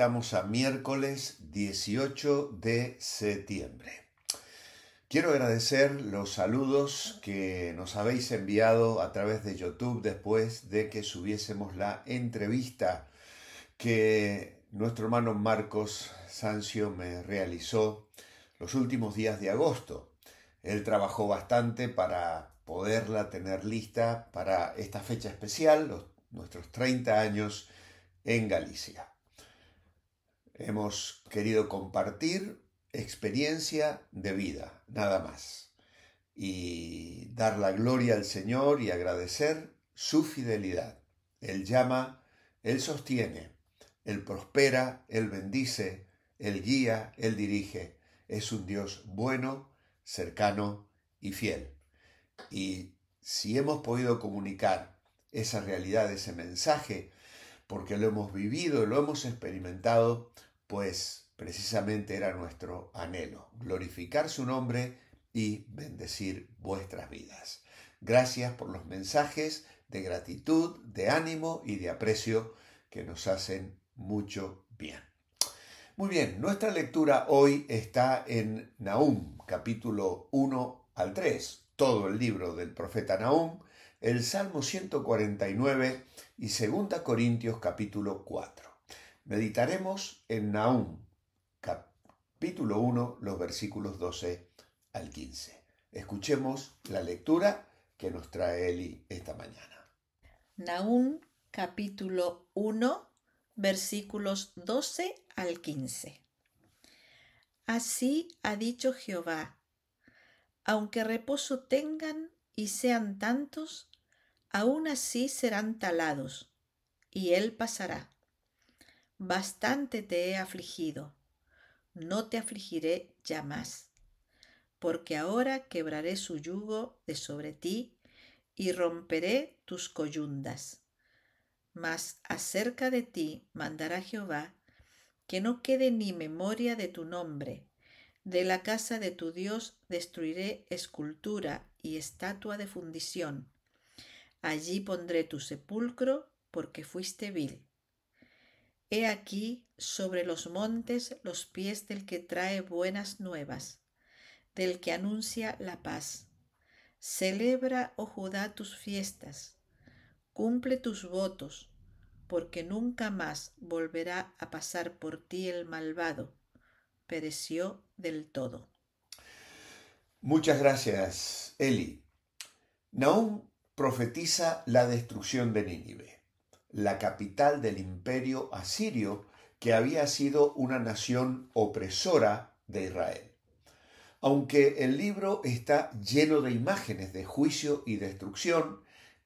Estamos a miércoles 18 de septiembre. Quiero agradecer los saludos que nos habéis enviado a través de YouTube después de que subiésemos la entrevista que nuestro hermano Marcos Sancio me realizó los últimos días de agosto. Él trabajó bastante para poderla tener lista para esta fecha especial, nuestros 30 años en Galicia. Hemos querido compartir experiencia de vida, nada más. Y dar la gloria al Señor y agradecer su fidelidad. Él llama, Él sostiene, Él prospera, Él bendice, Él guía, Él dirige. Es un Dios bueno, cercano y fiel. Y si hemos podido comunicar esa realidad, ese mensaje, porque lo hemos vivido, lo hemos experimentado, pues precisamente era nuestro anhelo, glorificar su nombre y bendecir vuestras vidas. Gracias por los mensajes de gratitud, de ánimo y de aprecio que nos hacen mucho bien. Muy bien, nuestra lectura hoy está en Nahum, capítulo 1 al 3, todo el libro del profeta Nahum, el Salmo 149 y 2 Corintios capítulo 4. Meditaremos en Naúm, capítulo 1, los versículos 12 al 15. Escuchemos la lectura que nos trae Eli esta mañana. Naúm, capítulo 1, versículos 12 al 15. Así ha dicho Jehová, aunque reposo tengan y sean tantos, aún así serán talados, y él pasará bastante te he afligido, no te afligiré ya más, porque ahora quebraré su yugo de sobre ti y romperé tus coyundas. Mas acerca de ti mandará Jehová que no quede ni memoria de tu nombre. De la casa de tu Dios destruiré escultura y estatua de fundición. Allí pondré tu sepulcro porque fuiste vil He aquí sobre los montes los pies del que trae buenas nuevas, del que anuncia la paz. Celebra, oh Judá, tus fiestas, cumple tus votos, porque nunca más volverá a pasar por ti el malvado. Pereció del todo. Muchas gracias, Eli. Naum profetiza la destrucción de Nínive la capital del imperio asirio, que había sido una nación opresora de Israel. Aunque el libro está lleno de imágenes de juicio y destrucción,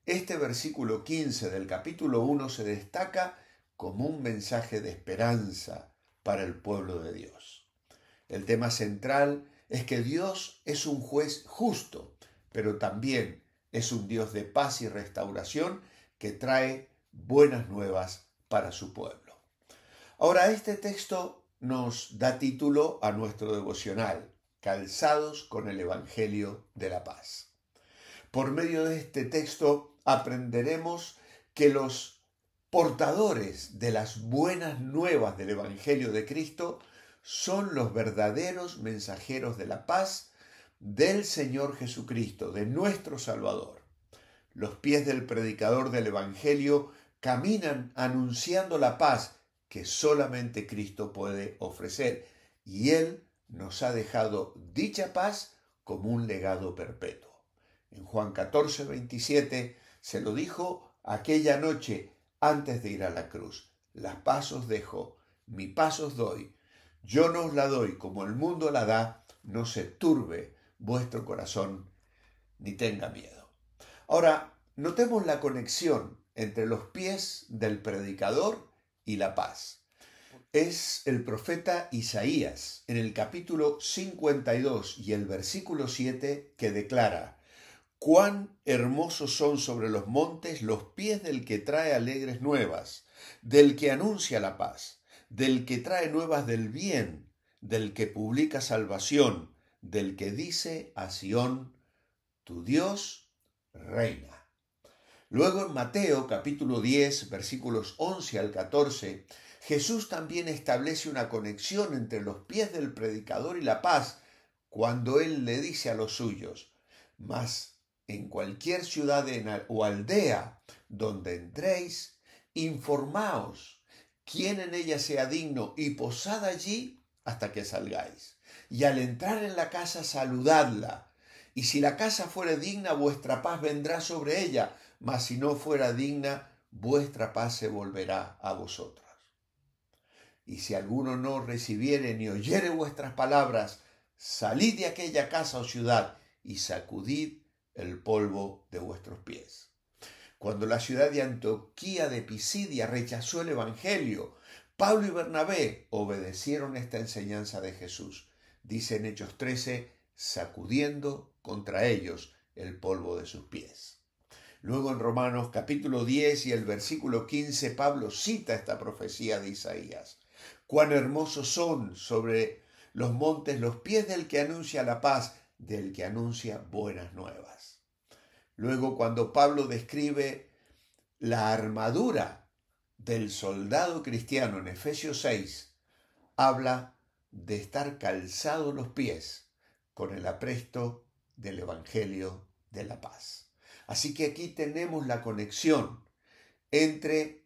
este versículo 15 del capítulo 1 se destaca como un mensaje de esperanza para el pueblo de Dios. El tema central es que Dios es un juez justo, pero también es un Dios de paz y restauración que trae buenas nuevas para su pueblo. Ahora, este texto nos da título a nuestro devocional, Calzados con el Evangelio de la Paz. Por medio de este texto aprenderemos que los portadores de las buenas nuevas del Evangelio de Cristo son los verdaderos mensajeros de la paz del Señor Jesucristo, de nuestro Salvador. Los pies del predicador del Evangelio caminan anunciando la paz que solamente Cristo puede ofrecer. Y Él nos ha dejado dicha paz como un legado perpetuo. En Juan 14, 27 se lo dijo aquella noche antes de ir a la cruz. Las paz os dejo, mi paz os doy. Yo no os la doy como el mundo la da, no se turbe vuestro corazón ni tenga miedo. Ahora, notemos la conexión entre los pies del predicador y la paz. Es el profeta Isaías en el capítulo 52 y el versículo 7 que declara, cuán hermosos son sobre los montes los pies del que trae alegres nuevas, del que anuncia la paz, del que trae nuevas del bien, del que publica salvación, del que dice a Sión, tu Dios reina. Luego en Mateo capítulo 10 versículos 11 al 14, Jesús también establece una conexión entre los pies del predicador y la paz cuando él le dice a los suyos, mas en cualquier ciudad o aldea donde entréis, informaos quién en ella sea digno y posad allí hasta que salgáis. Y al entrar en la casa saludadla. Y si la casa fuere digna, vuestra paz vendrá sobre ella, mas si no fuera digna, vuestra paz se volverá a vosotras. Y si alguno no recibiere ni oyere vuestras palabras, salid de aquella casa o ciudad y sacudid el polvo de vuestros pies. Cuando la ciudad de Antioquía de Pisidia rechazó el Evangelio, Pablo y Bernabé obedecieron esta enseñanza de Jesús. Dice en Hechos 13, sacudiendo contra ellos el polvo de sus pies. Luego en Romanos capítulo 10 y el versículo 15 Pablo cita esta profecía de Isaías. Cuán hermosos son sobre los montes los pies del que anuncia la paz, del que anuncia buenas nuevas. Luego cuando Pablo describe la armadura del soldado cristiano en Efesios 6, habla de estar calzados los pies con el apresto del Evangelio de la paz. Así que aquí tenemos la conexión entre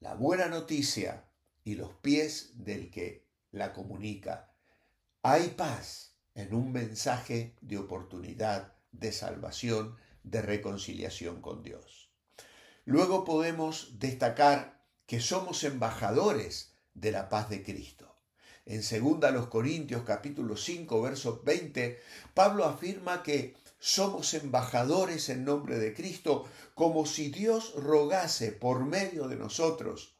la buena noticia y los pies del que la comunica. Hay paz en un mensaje de oportunidad, de salvación, de reconciliación con Dios. Luego podemos destacar que somos embajadores de la paz de Cristo. En 2 Corintios capítulo 5 verso 20, Pablo afirma que somos embajadores en nombre de Cristo, como si Dios rogase por medio de nosotros.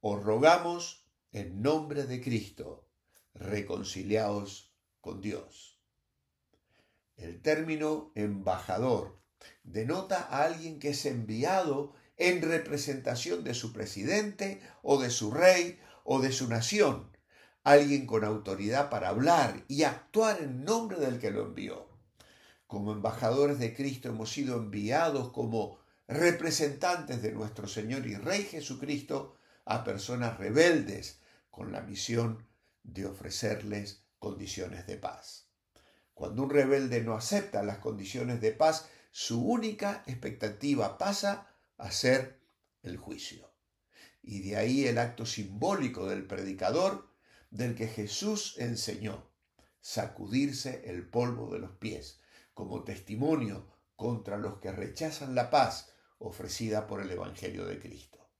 Os rogamos en nombre de Cristo, reconciliaos con Dios. El término embajador denota a alguien que es enviado en representación de su presidente o de su rey o de su nación, alguien con autoridad para hablar y actuar en nombre del que lo envió como embajadores de Cristo hemos sido enviados como representantes de nuestro Señor y Rey Jesucristo a personas rebeldes con la misión de ofrecerles condiciones de paz. Cuando un rebelde no acepta las condiciones de paz, su única expectativa pasa a ser el juicio. Y de ahí el acto simbólico del predicador del que Jesús enseñó, sacudirse el polvo de los pies, como testimonio contra los que rechazan la paz ofrecida por el Evangelio de Cristo.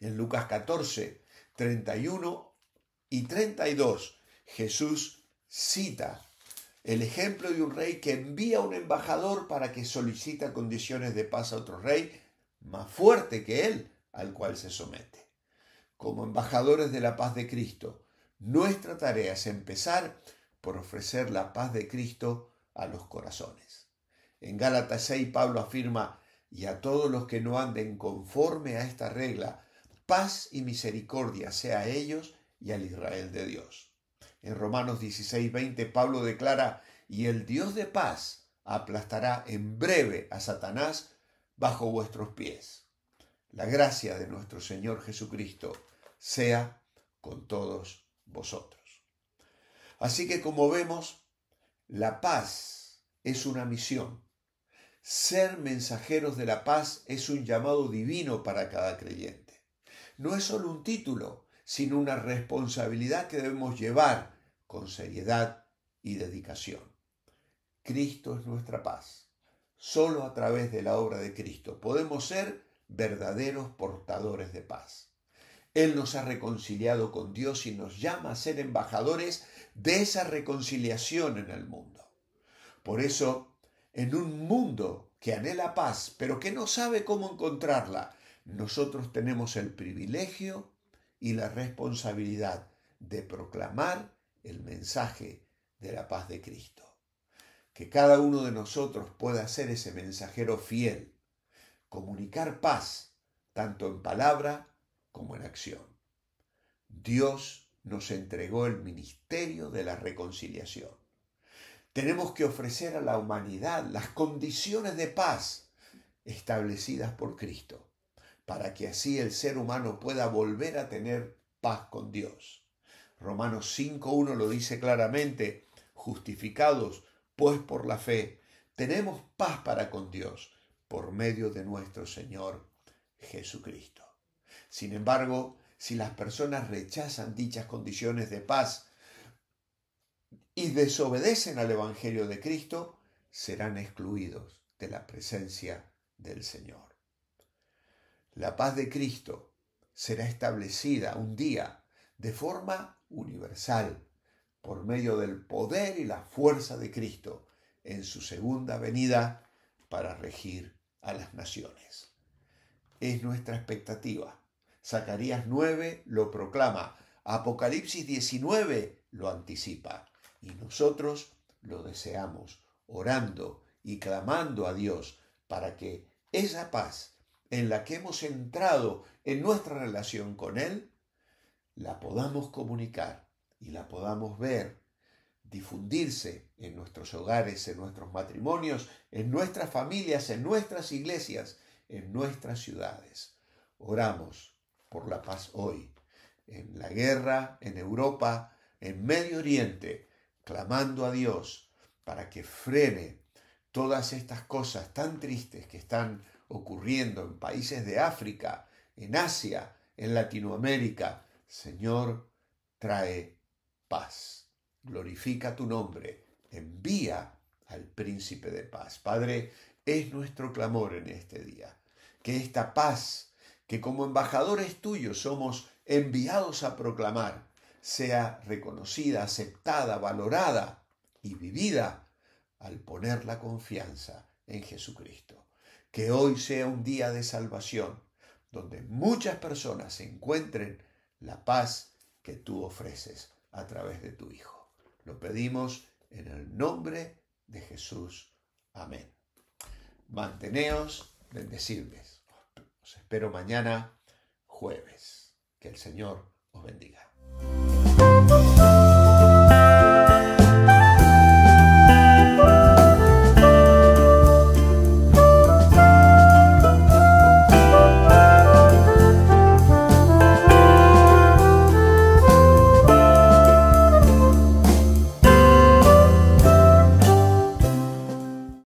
En Lucas 14, 31 y 32, Jesús cita el ejemplo de un rey que envía un embajador para que solicita condiciones de paz a otro rey más fuerte que él, al cual se somete. Como embajadores de la paz de Cristo, nuestra tarea es empezar por ofrecer la paz de Cristo los corazones. En Gálatas 6 Pablo afirma, y a todos los que no anden conforme a esta regla, paz y misericordia sea a ellos y al Israel de Dios. En Romanos 16, 20 Pablo declara, y el Dios de paz aplastará en breve a Satanás bajo vuestros pies. La gracia de nuestro Señor Jesucristo sea con todos vosotros. Así que como vemos, la paz es una misión. Ser mensajeros de la paz es un llamado divino para cada creyente. No es solo un título, sino una responsabilidad que debemos llevar con seriedad y dedicación. Cristo es nuestra paz. Solo a través de la obra de Cristo podemos ser verdaderos portadores de paz. Él nos ha reconciliado con Dios y nos llama a ser embajadores de esa reconciliación en el mundo. Por eso, en un mundo que anhela paz, pero que no sabe cómo encontrarla, nosotros tenemos el privilegio y la responsabilidad de proclamar el mensaje de la paz de Cristo. Que cada uno de nosotros pueda ser ese mensajero fiel, comunicar paz, tanto en palabra como en acción. Dios nos entregó el ministerio de la reconciliación. Tenemos que ofrecer a la humanidad las condiciones de paz establecidas por Cristo, para que así el ser humano pueda volver a tener paz con Dios. Romanos 5.1 lo dice claramente, justificados pues por la fe, tenemos paz para con Dios por medio de nuestro Señor Jesucristo. Sin embargo, si las personas rechazan dichas condiciones de paz y desobedecen al Evangelio de Cristo, serán excluidos de la presencia del Señor. La paz de Cristo será establecida un día de forma universal por medio del poder y la fuerza de Cristo en su segunda venida para regir a las naciones. Es nuestra expectativa Zacarías 9 lo proclama, Apocalipsis 19 lo anticipa y nosotros lo deseamos, orando y clamando a Dios para que esa paz en la que hemos entrado en nuestra relación con Él, la podamos comunicar y la podamos ver, difundirse en nuestros hogares, en nuestros matrimonios, en nuestras familias, en nuestras iglesias, en nuestras ciudades. Oramos por la paz hoy, en la guerra, en Europa, en Medio Oriente, clamando a Dios para que frene todas estas cosas tan tristes que están ocurriendo en países de África, en Asia, en Latinoamérica. Señor, trae paz. Glorifica tu nombre. Envía al príncipe de paz. Padre, es nuestro clamor en este día. Que esta paz que como embajadores tuyos somos enviados a proclamar, sea reconocida, aceptada, valorada y vivida al poner la confianza en Jesucristo. Que hoy sea un día de salvación, donde muchas personas encuentren la paz que tú ofreces a través de tu Hijo. Lo pedimos en el nombre de Jesús. Amén. Manteneos bendecibles espero mañana, jueves. Que el Señor os bendiga.